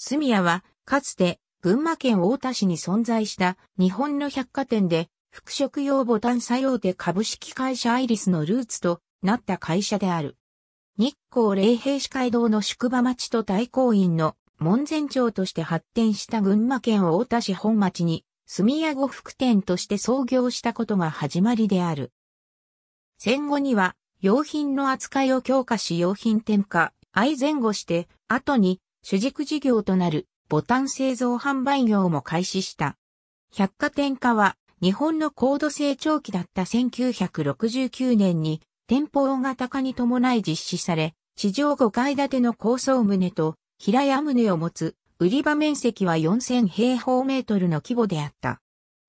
住屋は、かつて、群馬県太田市に存在した日本の百貨店で、服飾用ボタン作用手株式会社アイリスのルーツとなった会社である。日光霊平市街道の宿場町と大公院の門前町として発展した群馬県太田市本町に、住屋呉服店として創業したことが始まりである。戦後には、用品の扱いを強化し用品転化、愛前後して、後に主軸事業となるボタン製造販売業も開始した。百貨店化は日本の高度成長期だった1969年に店舗大型化に伴い実施され、地上5階建ての高層棟と平屋棟を持つ売り場面積は4000平方メートルの規模であった。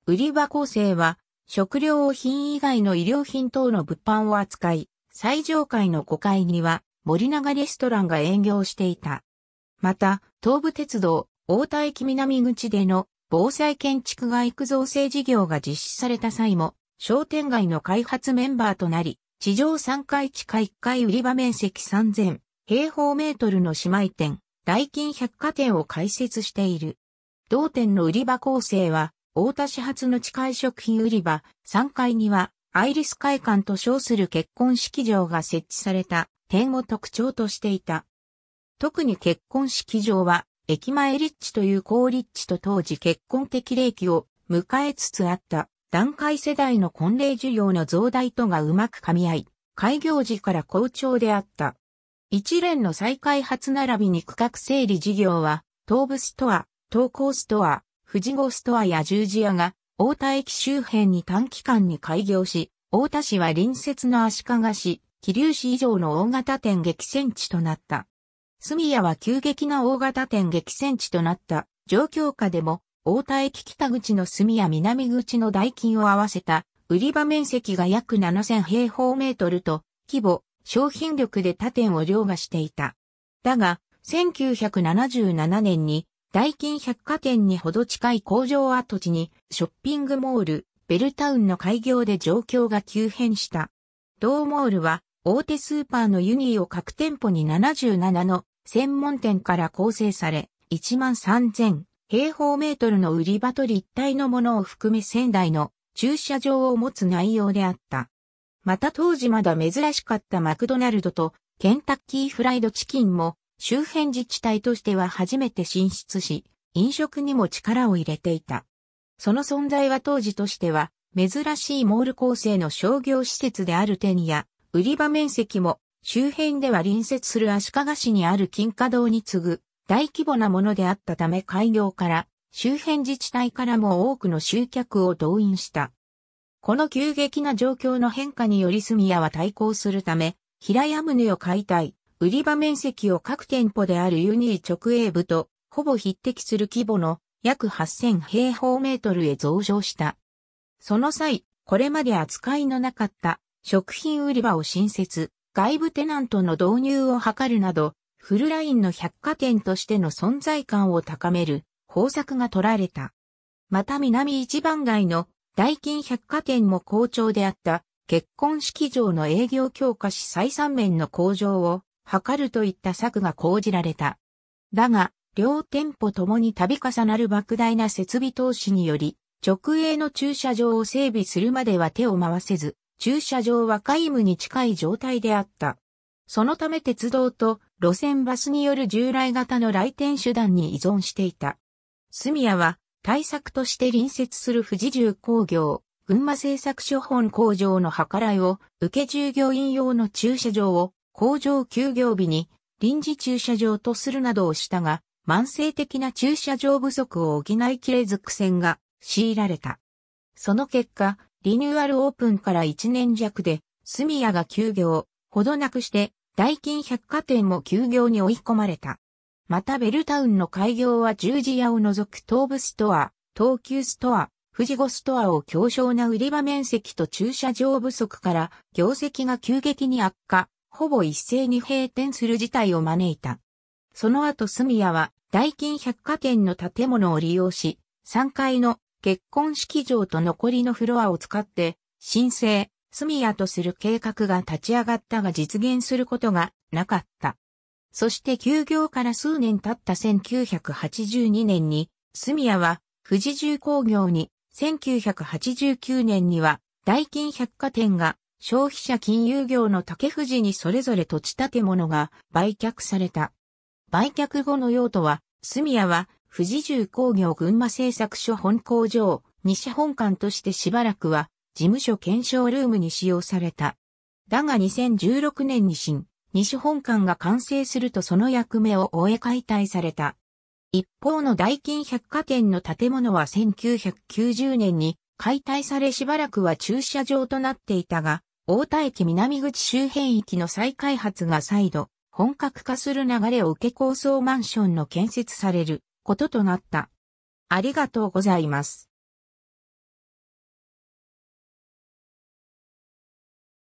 売り場構成は食料品以外の衣料品等の物販を扱い、最上階の5階には森永レストランが営業していた。また、東武鉄道、大田駅南口での防災建築外区造成事業が実施された際も、商店街の開発メンバーとなり、地上3階地下1階売り場面積3000平方メートルの姉妹店、大金百貨店を開設している。同店の売り場構成は、大田市発の地下食品売り場、3階には、アイリス会館と称する結婚式場が設置された点を特徴としていた。特に結婚式場は、駅前立地という高立地と当時結婚的齢期を迎えつつあった段階世代の婚礼需要の増大とがうまく噛み合い、開業時から好調であった。一連の再開発並びに区画整理事業は、東部ストア、東高ストア、富士号ストアや十字屋が、大田駅周辺に短期間に開業し、大田市は隣接の足利市、桐生市以上の大型店激戦地となった。住谷は急激な大型店激戦地となった状況下でも、大田駅北口の住谷南口の代金を合わせた売り場面積が約7000平方メートルと規模、商品力で他店を凌駕していた。だが、1977年に代金百貨店にほど近い工場跡地にショッピングモール、ベルタウンの開業で状況が急変した。同モールは大手スーパーのユニーを各店舗に77の専門店から構成され、1万3000平方メートルの売り場と立体のものを含め仙台の駐車場を持つ内容であった。また当時まだ珍しかったマクドナルドとケンタッキーフライドチキンも周辺自治体としては初めて進出し、飲食にも力を入れていた。その存在は当時としては珍しいモール構成の商業施設である店や売り場面積も周辺では隣接する足利市にある金華堂に次ぐ大規模なものであったため開業から周辺自治体からも多くの集客を動員した。この急激な状況の変化により住屋は対抗するため、平屋棟を解体、売り場面積を各店舗であるユニー直営部とほぼ匹敵する規模の約8000平方メートルへ増上した。その際、これまで扱いのなかった食品売り場を新設、外部テナントの導入を図るなど、フルラインの百貨店としての存在感を高める方策が取られた。また南一番街の大金百貨店も好調であった結婚式場の営業強化し採算面の向上を図るといった策が講じられた。だが、両店舗ともに度重なる莫大な設備投資により、直営の駐車場を整備するまでは手を回せず、駐車場は皆無に近い状態であった。そのため鉄道と路線バスによる従来型の来店手段に依存していた。住谷は対策として隣接する富士重工業、群馬製作所本工場の計らいを受け従業員用の駐車場を工場休業日に臨時駐車場とするなどをしたが、慢性的な駐車場不足を補いきれず苦戦が強いられた。その結果、リニューアルオープンから1年弱で、スミヤが休業、ほどなくして、大金百貨店も休業に追い込まれた。またベルタウンの開業は十字屋を除く東部ストア、東急ストア、富士五ストアを強小な売り場面積と駐車場不足から、業績が急激に悪化、ほぼ一斉に閉店する事態を招いた。その後スミヤは、大金百貨店の建物を利用し、3階の結婚式場と残りのフロアを使って、申請、住屋とする計画が立ち上がったが実現することがなかった。そして休業から数年経った1982年に、住屋は富士重工業に、1989年には、大金百貨店が消費者金融業の竹富士にそれぞれ土地建物が売却された。売却後の用途は、住屋は富士重工業群馬製作所本工場、西本館としてしばらくは、事務所検証ルームに使用された。だが2016年に新、西本館が完成するとその役目を終え解体された。一方の大金百貨店の建物は1990年に解体されしばらくは駐車場となっていたが、大田駅南口周辺域の再開発が再度本格化する流れを受け高層マンションの建設されることとなった。ありがとうございます。